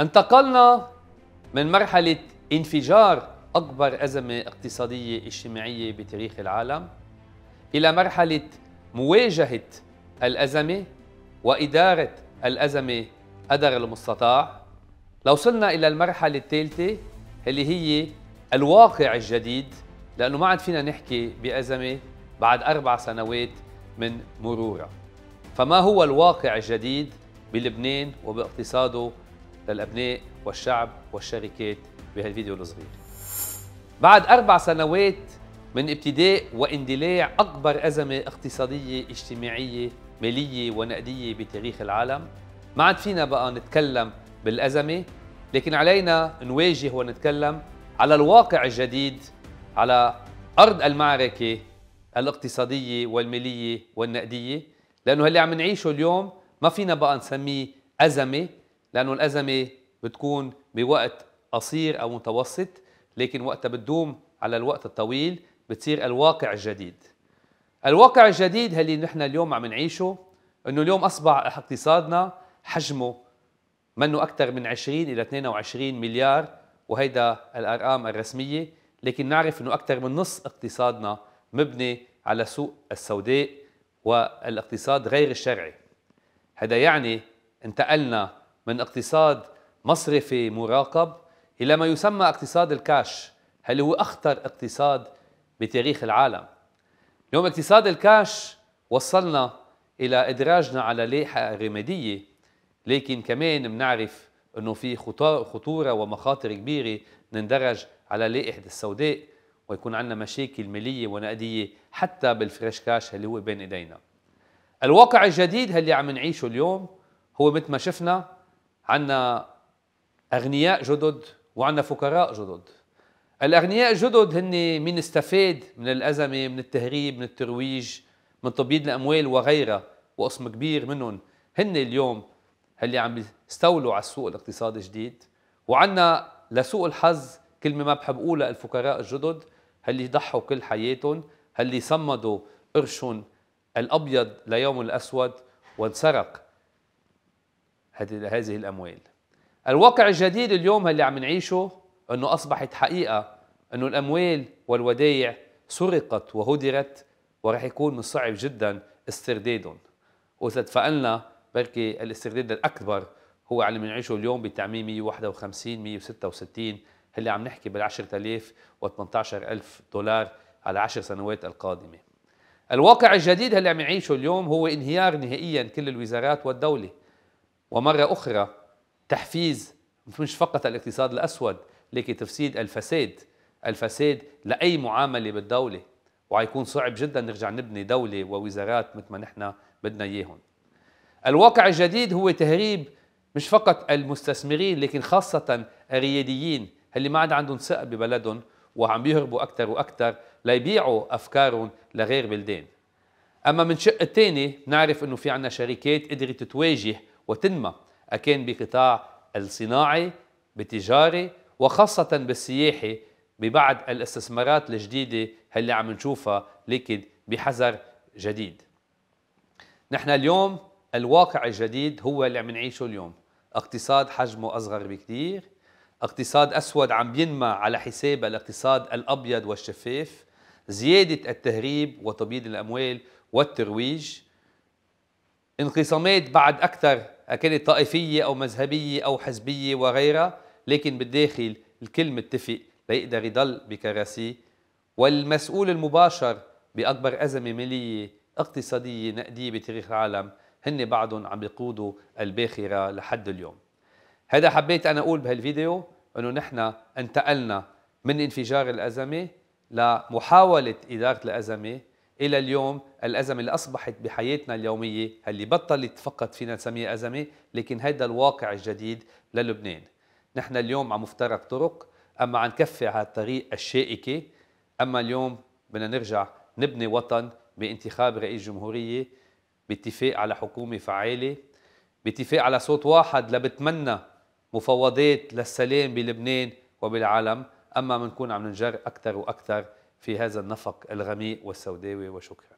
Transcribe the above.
انتقلنا من مرحلة انفجار أكبر أزمة اقتصادية اجتماعية بتاريخ العالم إلى مرحلة مواجهة الأزمة وإدارة الأزمة قدر المستطاع لوصلنا إلى المرحلة الثالثة اللي هي الواقع الجديد لأنه ما عاد فينا نحكي بأزمة بعد أربع سنوات من مرورها فما هو الواقع الجديد بلبنان وباقتصاده للأبناء والشعب والشركات بهالفيديو الصغير بعد أربع سنوات من ابتداء واندلاع أكبر أزمة اقتصادية اجتماعية مالية ونقدية بتاريخ العالم ما عاد فينا بقى نتكلم بالأزمة لكن علينا نواجه ونتكلم على الواقع الجديد على أرض المعركة الاقتصادية والمالية والنقدية لأنه اللي عم نعيشه اليوم ما فينا بقى نسميه أزمة لانه الازمه بتكون بوقت قصير او متوسط لكن وقتها بتدوم على الوقت الطويل بتصير الواقع الجديد الواقع الجديد اللي نحن اليوم عم نعيشه انه اليوم اصبح اقتصادنا حجمه منه اكثر من 20 الى 22 مليار وهيدا الارقام الرسميه لكن نعرف انه اكثر من نص اقتصادنا مبني على سوق السوداء والاقتصاد غير الشرعي هذا يعني انتقلنا من اقتصاد مصرفي مراقب إلى ما يسمى اقتصاد الكاش هل هو أخطر اقتصاد بتاريخ العالم اليوم اقتصاد الكاش وصلنا إلى إدراجنا على لائحة رمادية لكن كمان بنعرف أنه في خطورة ومخاطر كبيرة نندرج على لائحة السوداء ويكون عندنا مشاكل مالية ونقدية حتى بالفريش كاش اللي هو بين إيدينا الواقع الجديد اللي عم نعيشه اليوم هو مثل ما شفنا عندنا اغنياء جدد وعندنا فقراء جدد الاغنياء الجدد هن من استفاد من الازمه من التهريب من الترويج من تبييض الاموال وغيرها وقسم كبير منهم هن اليوم اللي عم يستولوا على السوق الاقتصادي الجديد وعندنا لسوء الحظ كلمه ما بحب اقولها الفقراء الجدد اللي ضحوا كل حياتهم اللي صمدوا قرشهم الابيض ليوم الاسود وانسرق هذه الاموال الواقع الجديد اليوم اللي عم نعيشه انه اصبحت حقيقه انه الاموال والودائع سرقت وهدرت ورح يكون من الصعب جدا استردادهم واذا تفائلنا بركي الاسترداد الاكبر هو اللي بنعيشه اليوم بتعميم 151 166 اللي عم نحكي بال 10000 و 18000 دولار على 10 سنوات القادمه الواقع الجديد اللي عم نعيشه اليوم هو انهيار نهائيا كل الوزارات والدوله ومرة أخرى تحفيز مش فقط الاقتصاد الأسود لكن تفسيد الفساد الفساد لأي معاملة بالدولة وحيكون صعب جدا نرجع نبني دولة ووزارات مثل ما نحن بدنا إياهم الواقع الجديد هو تهريب مش فقط المستثمرين لكن خاصة الرياديين اللي ما عاد عندهم ثقة ببلدهم وعم بيهربوا أكثر وأكثر ليبيعوا أفكارهم لغير بلدان أما من شق الثاني نعرف أنه في عنا شركات قدرت تواجه وتنمى أكان بقطاع الصناعي بتجاري وخاصة بالسياحي ببعض الاستثمارات الجديدة اللي عم نشوفها لكن بحذر جديد نحن اليوم الواقع الجديد هو اللي عم نعيشه اليوم اقتصاد حجمه أصغر بكثير اقتصاد أسود عم بينمى على حساب الاقتصاد الأبيض والشفاف زيادة التهريب وتبييض الأموال والترويج انقسامات بعد أكثر كانت طائفية أو مذهبية أو حزبية وغيرها لكن بالداخل الكل متفق ليقدر يضل بكراسيه والمسؤول المباشر بأكبر أزمة مالية اقتصادية نقدية بتاريخ العالم هن بعدهم عم بيقودوا الباخرة لحد اليوم هذا حبيت أنا أقول بهالفيديو أنه نحن انتقلنا من انفجار الأزمة لمحاولة إدارة الأزمة الى اليوم الازمه اللي اصبحت بحياتنا اليوميه اللي بطلت فقط فينا نسميها ازمه لكن هيدا الواقع الجديد للبنان نحن اليوم على مفترق طرق اما عن كفي على الطريق الشائكه اما اليوم بدنا نرجع نبني وطن بانتخاب رئيس جمهوريه باتفاق على حكومه فعاله باتفاق على صوت واحد لبتمنى مفاوضات للسلام بلبنان وبالعالم اما بنكون عم ننجر اكثر واكثر في هذا النفق الغميق والسوداوي وشكرا